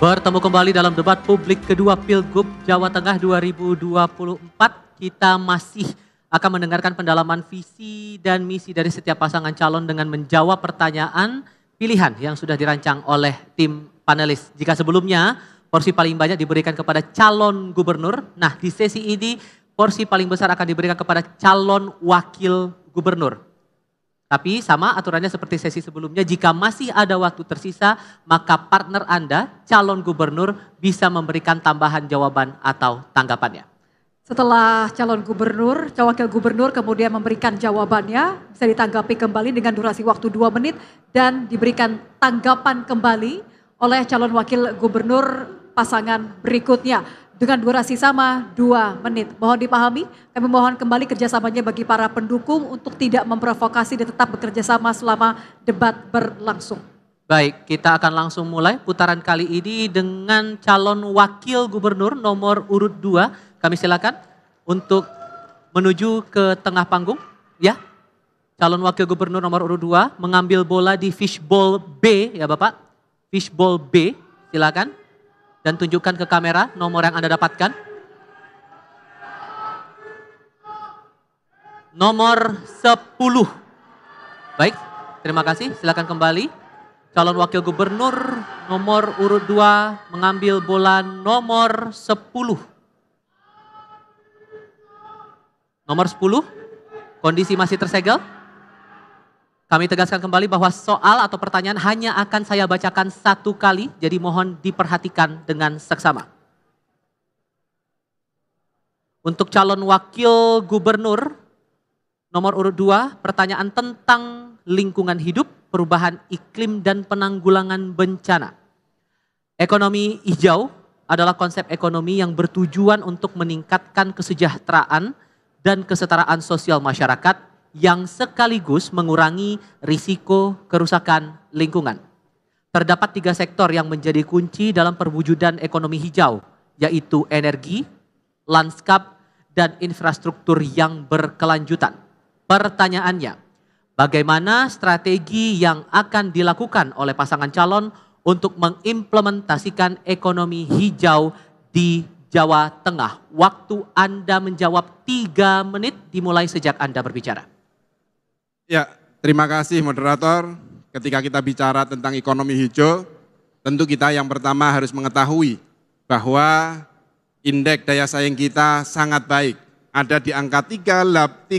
Bertemu kembali dalam debat publik kedua Pilgub Jawa Tengah 2024. Kita masih akan mendengarkan pendalaman visi dan misi dari setiap pasangan calon dengan menjawab pertanyaan pilihan yang sudah dirancang oleh tim panelis. Jika sebelumnya porsi paling banyak diberikan kepada calon gubernur, nah di sesi ini porsi paling besar akan diberikan kepada calon wakil gubernur. Tapi sama aturannya seperti sesi sebelumnya, jika masih ada waktu tersisa, maka partner Anda, calon gubernur, bisa memberikan tambahan jawaban atau tanggapannya. Setelah calon gubernur, wakil gubernur kemudian memberikan jawabannya, bisa ditanggapi kembali dengan durasi waktu dua menit dan diberikan tanggapan kembali oleh calon wakil gubernur pasangan berikutnya dengan durasi sama dua menit. Mohon dipahami, kami mohon kembali kerjasamanya bagi para pendukung untuk tidak memprovokasi dan tetap bekerja sama selama debat berlangsung. Baik, kita akan langsung mulai putaran kali ini dengan calon wakil gubernur nomor urut dua. Kami silakan untuk menuju ke tengah panggung. Ya, calon wakil gubernur nomor urut dua mengambil bola di fishbowl B ya Bapak. Fishbowl B, silakan dan tunjukkan ke kamera nomor yang Anda dapatkan. Nomor 10. Baik, terima kasih. Silakan kembali. Calon Wakil Gubernur nomor urut 2 mengambil bola nomor 10. Nomor 10, kondisi masih tersegel. Kami tegaskan kembali bahwa soal atau pertanyaan hanya akan saya bacakan satu kali, jadi mohon diperhatikan dengan seksama. Untuk calon wakil gubernur nomor urut dua, pertanyaan tentang lingkungan hidup, perubahan iklim dan penanggulangan bencana. Ekonomi hijau adalah konsep ekonomi yang bertujuan untuk meningkatkan kesejahteraan dan kesetaraan sosial masyarakat yang sekaligus mengurangi risiko kerusakan lingkungan. Terdapat tiga sektor yang menjadi kunci dalam perwujudan ekonomi hijau, yaitu energi, lanskap, dan infrastruktur yang berkelanjutan. Pertanyaannya, bagaimana strategi yang akan dilakukan oleh pasangan calon untuk mengimplementasikan ekonomi hijau di Jawa Tengah. Waktu Anda menjawab tiga menit dimulai sejak Anda berbicara. Ya, terima kasih moderator. Ketika kita bicara tentang ekonomi hijau, tentu kita yang pertama harus mengetahui bahwa indeks daya saing kita sangat baik. Ada di angka 3,89.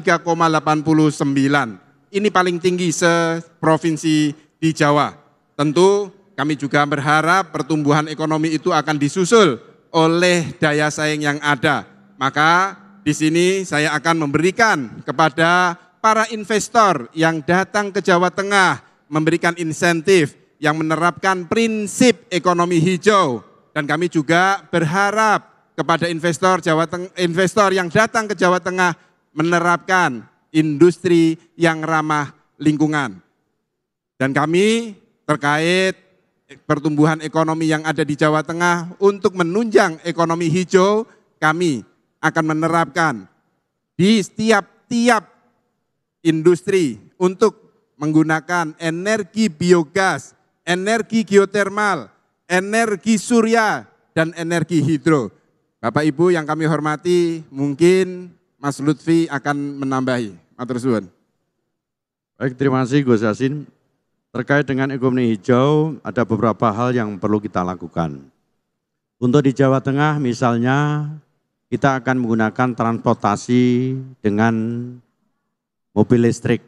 Ini paling tinggi se-provinsi di Jawa. Tentu kami juga berharap pertumbuhan ekonomi itu akan disusul oleh daya saing yang ada. Maka di sini saya akan memberikan kepada para investor yang datang ke Jawa Tengah memberikan insentif yang menerapkan prinsip ekonomi hijau dan kami juga berharap kepada investor Jawa Teng investor yang datang ke Jawa Tengah menerapkan industri yang ramah lingkungan. Dan kami terkait pertumbuhan ekonomi yang ada di Jawa Tengah untuk menunjang ekonomi hijau, kami akan menerapkan di setiap tiap industri untuk menggunakan energi biogas, energi geotermal, energi surya, dan energi hidro. Bapak Ibu yang kami hormati, mungkin Mas Lutfi akan menambahi. Matur suwun. Baik, terima kasih Gus Yasin. Terkait dengan ekonomi hijau, ada beberapa hal yang perlu kita lakukan. Untuk di Jawa Tengah misalnya, kita akan menggunakan transportasi dengan mobil listrik.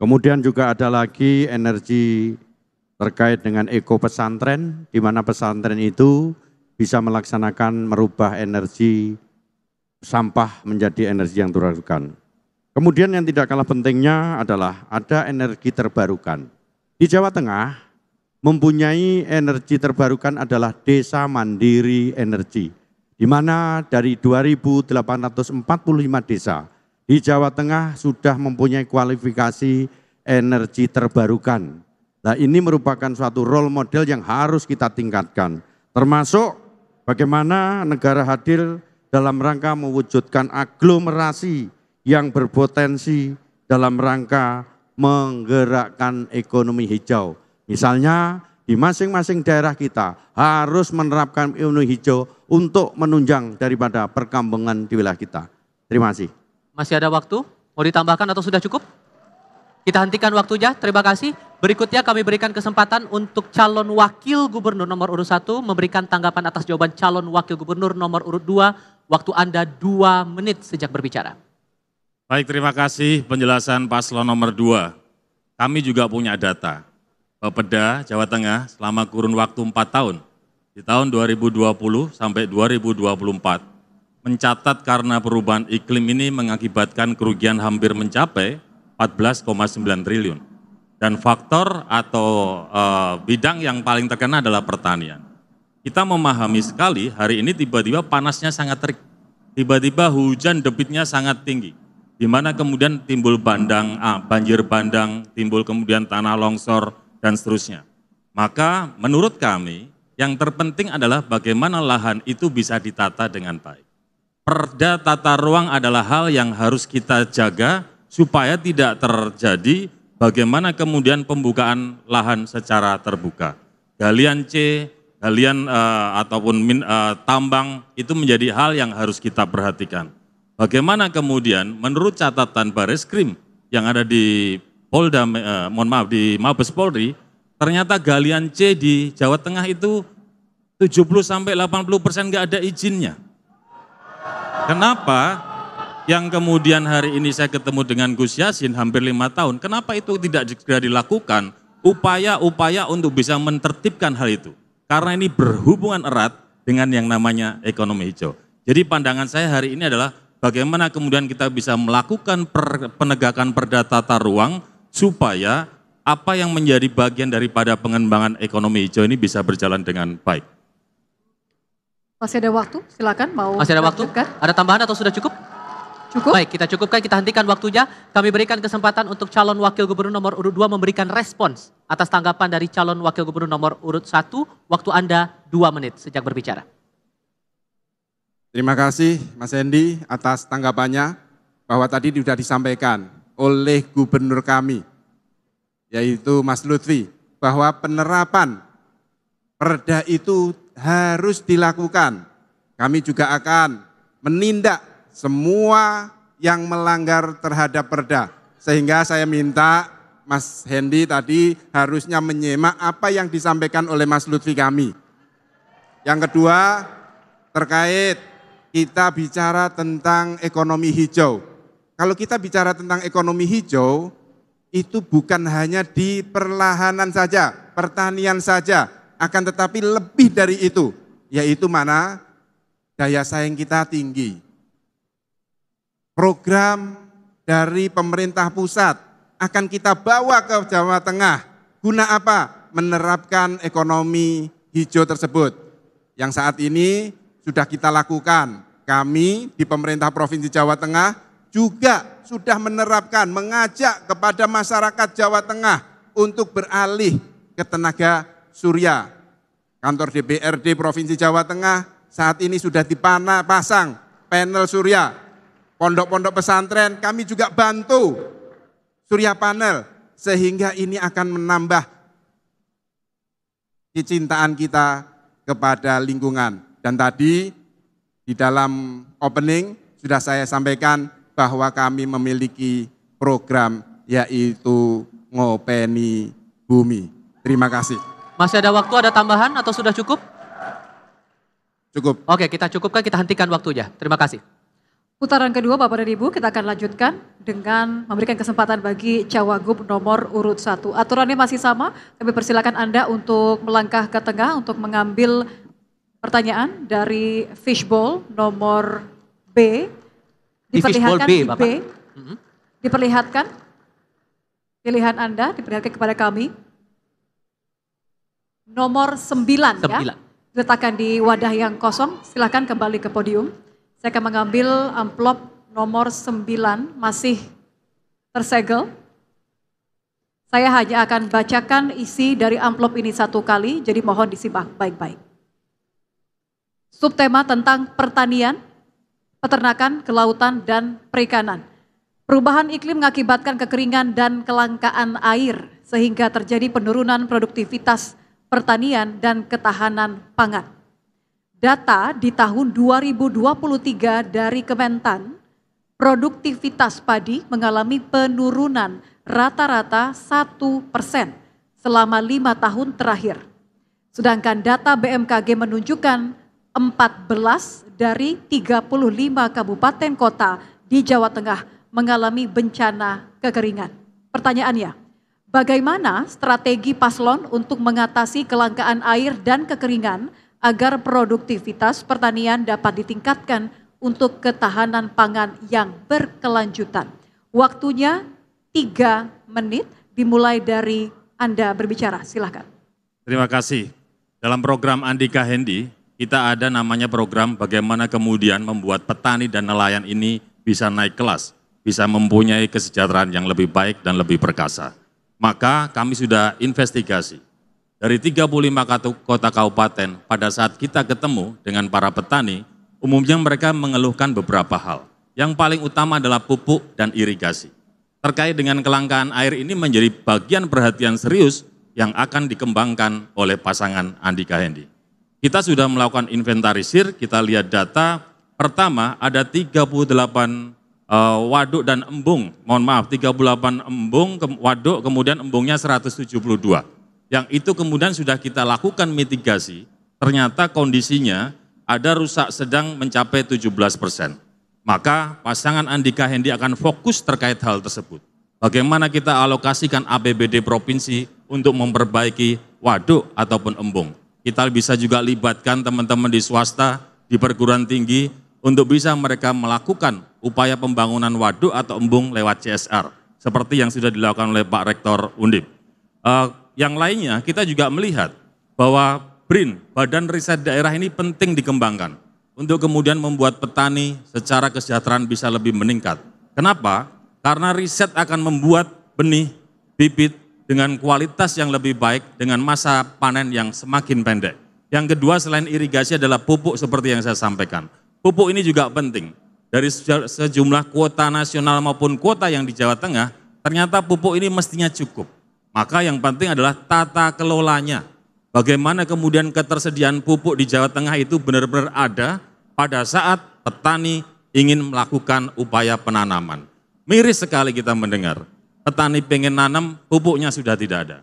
Kemudian juga ada lagi energi terkait dengan eko pesantren, di mana pesantren itu bisa melaksanakan merubah energi sampah menjadi energi yang terbarukan. Kemudian yang tidak kalah pentingnya adalah ada energi terbarukan. Di Jawa Tengah mempunyai energi terbarukan adalah Desa Mandiri Energi, di mana dari 2.845 desa di Jawa Tengah sudah mempunyai kualifikasi energi terbarukan. Nah ini merupakan suatu role model yang harus kita tingkatkan. Termasuk bagaimana negara hadir dalam rangka mewujudkan aglomerasi yang berpotensi dalam rangka menggerakkan ekonomi hijau. Misalnya di masing-masing daerah kita harus menerapkan ekonomi hijau untuk menunjang daripada perkembangan di wilayah kita. Terima kasih. Masih ada waktu? Mau ditambahkan atau sudah cukup? Kita hentikan waktunya. Terima kasih. Berikutnya kami berikan kesempatan untuk calon wakil gubernur nomor urut 1 memberikan tanggapan atas jawaban calon wakil gubernur nomor urut 2. Waktu Anda 2 menit sejak berbicara. Baik, terima kasih penjelasan paslon nomor 2. Kami juga punya data. Bapeda Jawa Tengah selama kurun waktu 4 tahun, di tahun 2020 sampai 2024, mencatat karena perubahan iklim ini mengakibatkan kerugian hampir mencapai 14,9 triliun. Dan faktor atau e, bidang yang paling terkena adalah pertanian. Kita memahami sekali hari ini tiba-tiba panasnya sangat terik. Tiba-tiba hujan debitnya sangat tinggi. Di mana kemudian timbul bandang, ah, banjir bandang, timbul kemudian tanah longsor, dan seterusnya. Maka menurut kami yang terpenting adalah bagaimana lahan itu bisa ditata dengan baik. Perda tata ruang adalah hal yang harus kita jaga supaya tidak terjadi bagaimana kemudian pembukaan lahan secara terbuka. Galian C, galian uh, ataupun min, uh, tambang itu menjadi hal yang harus kita perhatikan. Bagaimana kemudian menurut catatan Baris Krim yang ada di Polda, eh, mohon maaf di Mabes Polri, ternyata galian C di Jawa Tengah itu 70 sampai 80 persen nggak ada izinnya. Kenapa yang kemudian hari ini saya ketemu dengan Gus Yasin hampir lima tahun, kenapa itu tidak segera dilakukan? Upaya-upaya untuk bisa mentertibkan hal itu. Karena ini berhubungan erat dengan yang namanya ekonomi hijau. Jadi pandangan saya hari ini adalah bagaimana kemudian kita bisa melakukan per, penegakan perda tata ruang supaya apa yang menjadi bagian daripada pengembangan ekonomi hijau ini bisa berjalan dengan baik. Masih ada waktu, silakan mau. Masih ada waktu? Dekat. Ada tambahan atau sudah cukup? Cukup. Baik, kita cukupkan, kita hentikan waktunya. Kami berikan kesempatan untuk calon wakil gubernur nomor urut 2 memberikan respons atas tanggapan dari calon wakil gubernur nomor urut 1. Waktu Anda 2 menit sejak berbicara. Terima kasih Mas Hendi atas tanggapannya bahwa tadi sudah disampaikan oleh gubernur kami yaitu Mas Lutfi bahwa penerapan perda itu harus dilakukan. Kami juga akan menindak semua yang melanggar terhadap perda. Sehingga saya minta Mas Hendy tadi harusnya menyemak apa yang disampaikan oleh Mas Lutfi kami. Yang kedua, terkait kita bicara tentang ekonomi hijau. Kalau kita bicara tentang ekonomi hijau, itu bukan hanya di perlahanan saja, pertanian saja, akan tetapi lebih dari itu, yaitu mana daya saing kita tinggi. Program dari pemerintah pusat akan kita bawa ke Jawa Tengah. Guna apa? Menerapkan ekonomi hijau tersebut. Yang saat ini sudah kita lakukan. Kami di pemerintah Provinsi Jawa Tengah juga sudah menerapkan, mengajak kepada masyarakat Jawa Tengah untuk beralih ke tenaga Surya. Kantor DPRD Provinsi Jawa Tengah saat ini sudah dipanah pasang panel surya. Pondok-pondok pesantren kami juga bantu surya panel sehingga ini akan menambah kecintaan kita kepada lingkungan. Dan tadi di dalam opening sudah saya sampaikan bahwa kami memiliki program yaitu ngopeni bumi. Terima kasih. Masih ada waktu, ada tambahan atau sudah cukup? Cukup. Oke, kita cukupkan, kita hentikan waktunya. Terima kasih. Putaran kedua Bapak dan Ibu kita akan lanjutkan dengan memberikan kesempatan bagi Cawagup nomor urut satu. Aturannya masih sama, kami persilakan Anda untuk melangkah ke tengah untuk mengambil pertanyaan dari fishbowl nomor B. Diperlihatkan di, fishbowl B, di B. Bapak. Mm-hmm. Diperlihatkan pilihan Anda, diperlihatkan kepada kami nomor 9, 9. ya. Letakkan di wadah yang kosong, silahkan kembali ke podium. Saya akan mengambil amplop nomor 9, masih tersegel. Saya hanya akan bacakan isi dari amplop ini satu kali, jadi mohon disimak baik-baik. Subtema tentang pertanian, peternakan, kelautan, dan perikanan. Perubahan iklim mengakibatkan kekeringan dan kelangkaan air, sehingga terjadi penurunan produktivitas pertanian, dan ketahanan pangan. Data di tahun 2023 dari Kementan, produktivitas padi mengalami penurunan rata-rata 1 persen selama lima tahun terakhir. Sedangkan data BMKG menunjukkan 14 dari 35 kabupaten kota di Jawa Tengah mengalami bencana kekeringan. Pertanyaannya, Bagaimana strategi paslon untuk mengatasi kelangkaan air dan kekeringan agar produktivitas pertanian dapat ditingkatkan untuk ketahanan pangan yang berkelanjutan? Waktunya tiga menit dimulai dari Anda berbicara, silahkan. Terima kasih. Dalam program Andika Hendi, kita ada namanya program bagaimana kemudian membuat petani dan nelayan ini bisa naik kelas, bisa mempunyai kesejahteraan yang lebih baik dan lebih perkasa. Maka kami sudah investigasi. Dari 35 kota kabupaten, pada saat kita ketemu dengan para petani, umumnya mereka mengeluhkan beberapa hal. Yang paling utama adalah pupuk dan irigasi. Terkait dengan kelangkaan air ini menjadi bagian perhatian serius yang akan dikembangkan oleh pasangan Andika Hendi. Kita sudah melakukan inventarisir, kita lihat data. Pertama, ada 38 Eh, waduk dan embung, mohon maaf 38 embung ke, waduk kemudian embungnya 172. Yang itu kemudian sudah kita lakukan mitigasi, ternyata kondisinya ada rusak sedang mencapai 17 persen. Maka pasangan Andika Hendi akan fokus terkait hal tersebut. Bagaimana kita alokasikan APBD provinsi untuk memperbaiki waduk ataupun embung. Kita bisa juga libatkan teman-teman di swasta, di perguruan tinggi, untuk bisa mereka melakukan upaya pembangunan waduk atau embung lewat CSR, seperti yang sudah dilakukan oleh Pak Rektor Undip. Eh, yang lainnya, kita juga melihat bahwa BRIN, Badan Riset Daerah ini penting dikembangkan untuk kemudian membuat petani secara kesejahteraan bisa lebih meningkat. Kenapa? Karena riset akan membuat benih, bibit, dengan kualitas yang lebih baik, dengan masa panen yang semakin pendek. Yang kedua selain irigasi adalah pupuk seperti yang saya sampaikan. Pupuk ini juga penting dari sejumlah kuota nasional maupun kuota yang di Jawa Tengah, ternyata pupuk ini mestinya cukup. Maka yang penting adalah tata kelolanya. Bagaimana kemudian ketersediaan pupuk di Jawa Tengah itu benar-benar ada pada saat petani ingin melakukan upaya penanaman. Miris sekali kita mendengar, petani pengen nanam, pupuknya sudah tidak ada.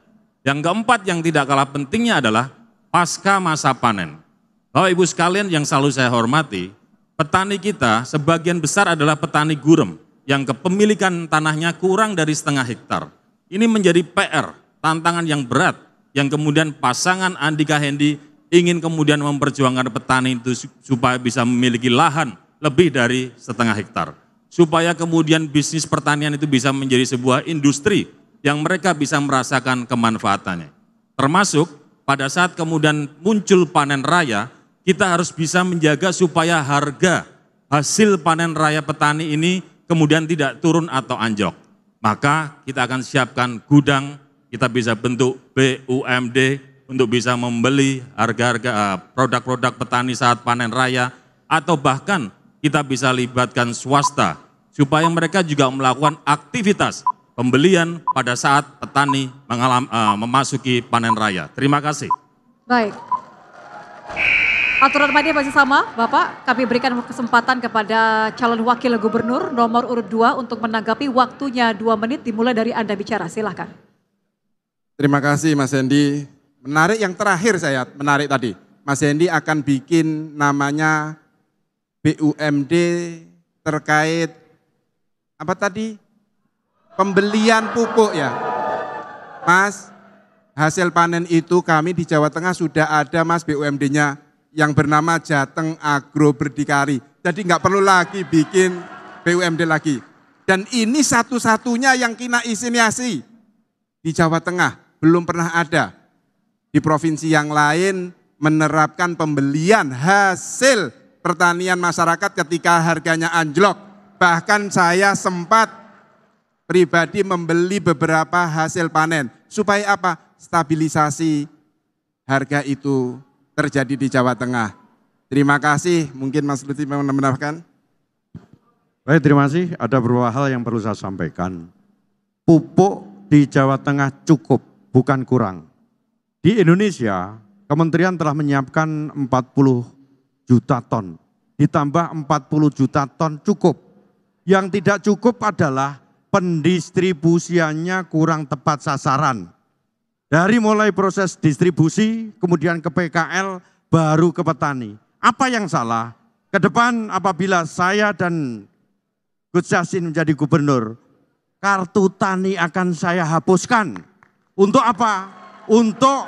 Yang keempat yang tidak kalah pentingnya adalah pasca masa panen. Bapak Ibu sekalian yang selalu saya hormati, petani kita sebagian besar adalah petani gurem yang kepemilikan tanahnya kurang dari setengah hektar. Ini menjadi PR, tantangan yang berat yang kemudian pasangan Andika Hendi ingin kemudian memperjuangkan petani itu supaya bisa memiliki lahan lebih dari setengah hektar. Supaya kemudian bisnis pertanian itu bisa menjadi sebuah industri yang mereka bisa merasakan kemanfaatannya. Termasuk pada saat kemudian muncul panen raya, kita harus bisa menjaga supaya harga hasil panen raya petani ini kemudian tidak turun atau anjlok. Maka kita akan siapkan gudang, kita bisa bentuk BUMD untuk bisa membeli harga-harga eh, produk-produk petani saat panen raya atau bahkan kita bisa libatkan swasta supaya mereka juga melakukan aktivitas pembelian pada saat petani mengalami, uh, eh, memasuki panen raya. Terima kasih. Baik. Aturan mainnya masih sama, Bapak. Kami berikan kesempatan kepada calon wakil gubernur nomor urut 2 untuk menanggapi waktunya 2 menit dimulai dari Anda bicara. Silahkan. Terima kasih Mas Hendi. Menarik yang terakhir saya menarik tadi. Mas Hendi akan bikin namanya BUMD terkait apa tadi? Pembelian pupuk ya. Mas, hasil panen itu kami di Jawa Tengah sudah ada Mas BUMD-nya yang bernama Jateng Agro Berdikari. Jadi nggak perlu lagi bikin BUMD lagi. Dan ini satu-satunya yang kena isiniasi di Jawa Tengah. Belum pernah ada. Di provinsi yang lain menerapkan pembelian hasil pertanian masyarakat ketika harganya anjlok. Bahkan saya sempat pribadi membeli beberapa hasil panen. Supaya apa? Stabilisasi harga itu terjadi di Jawa Tengah. Terima kasih, mungkin Mas Lutfi memang menambahkan. Baik, terima kasih. Ada beberapa hal yang perlu saya sampaikan. Pupuk di Jawa Tengah cukup, bukan kurang. Di Indonesia, Kementerian telah menyiapkan 40 juta ton. Ditambah 40 juta ton cukup. Yang tidak cukup adalah pendistribusiannya kurang tepat sasaran. Dari mulai proses distribusi, kemudian ke PKL, baru ke petani. Apa yang salah? Ke depan apabila saya dan Gus Yassin menjadi gubernur, kartu tani akan saya hapuskan. Untuk apa? Untuk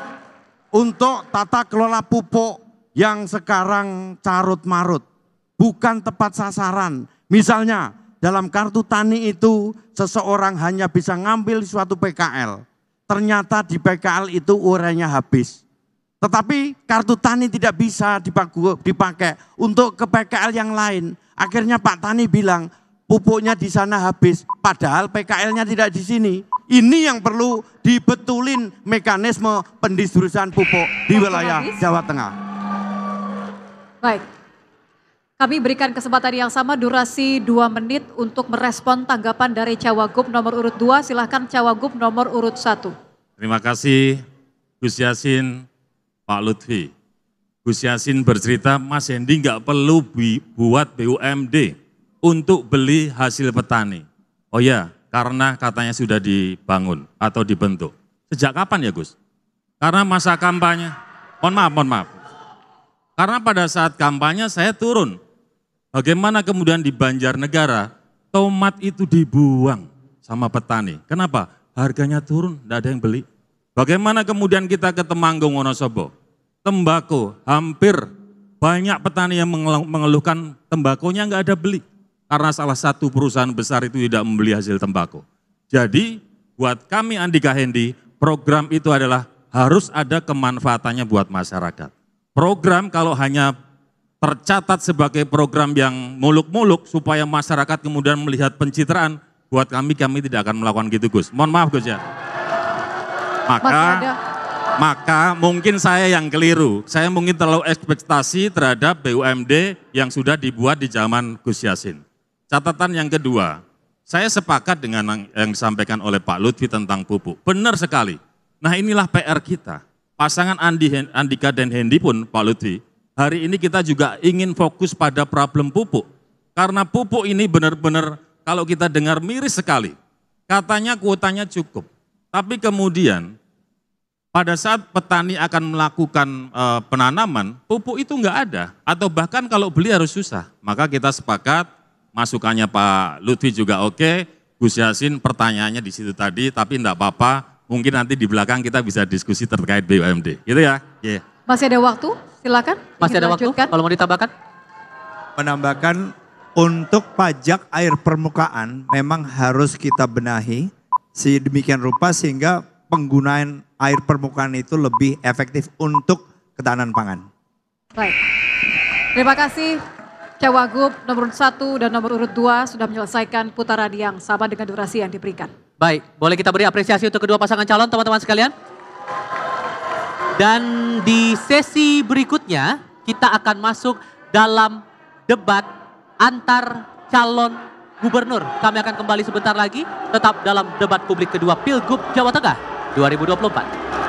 untuk tata kelola pupuk yang sekarang carut marut. Bukan tepat sasaran. Misalnya dalam kartu tani itu seseorang hanya bisa ngambil suatu PKL ternyata di PKL itu urainya habis. Tetapi kartu tani tidak bisa dipakai untuk ke PKL yang lain. Akhirnya Pak Tani bilang, pupuknya di sana habis, padahal PKL-nya tidak di sini. Ini yang perlu dibetulin mekanisme pendistribusian pupuk di wilayah Jawa Tengah. Baik, kami berikan kesempatan yang sama durasi 2 menit untuk merespon tanggapan dari Cawagup nomor urut 2. Silahkan Cawagup nomor urut 1. Terima kasih Gus Yasin, Pak Lutfi. Gus Yasin bercerita Mas Hendi nggak perlu buat BUMD untuk beli hasil petani. Oh ya, karena katanya sudah dibangun atau dibentuk. Sejak kapan ya Gus? Karena masa kampanye, mohon maaf, mohon maaf. Karena pada saat kampanye saya turun Bagaimana kemudian di Banjarnegara tomat itu dibuang sama petani. Kenapa? Harganya turun, tidak ada yang beli. Bagaimana kemudian kita ke Temanggung Wonosobo? Tembako hampir banyak petani yang mengeluhkan tembakonya nggak ada beli karena salah satu perusahaan besar itu tidak membeli hasil tembakau. Jadi buat kami Andika Hendi, program itu adalah harus ada kemanfaatannya buat masyarakat. Program kalau hanya tercatat sebagai program yang muluk-muluk supaya masyarakat kemudian melihat pencitraan, buat kami kami tidak akan melakukan gitu Gus. Mohon maaf Gus ya. Maka maka mungkin saya yang keliru. Saya mungkin terlalu ekspektasi terhadap BUMD yang sudah dibuat di zaman Gus Yasin. Catatan yang kedua, saya sepakat dengan yang disampaikan oleh Pak Lutfi tentang pupuk. Benar sekali. Nah inilah PR kita. Pasangan Andi, Andika dan Hendi pun Pak Lutfi hari ini kita juga ingin fokus pada problem pupuk. Karena pupuk ini benar-benar kalau kita dengar miris sekali. Katanya kuotanya cukup. Tapi kemudian pada saat petani akan melakukan e, penanaman, pupuk itu enggak ada. Atau bahkan kalau beli harus susah. Maka kita sepakat, masukannya Pak Lutfi juga oke, Gus Yasin pertanyaannya di situ tadi, tapi enggak apa-apa, mungkin nanti di belakang kita bisa diskusi terkait BUMD. Gitu ya? Yeah. Masih ada waktu, silakan. Masih ada lanjutkan. waktu, kalau mau ditambahkan. Menambahkan untuk pajak air permukaan memang harus kita benahi sedemikian rupa sehingga penggunaan air permukaan itu lebih efektif untuk ketahanan pangan. Baik. Terima kasih Cawagup nomor satu dan nomor urut dua sudah menyelesaikan putaran yang sama dengan durasi yang diberikan. Baik, boleh kita beri apresiasi untuk kedua pasangan calon teman-teman sekalian? Dan di sesi berikutnya kita akan masuk dalam debat antar calon gubernur. Kami akan kembali sebentar lagi tetap dalam debat publik kedua Pilgub Jawa Tengah 2024.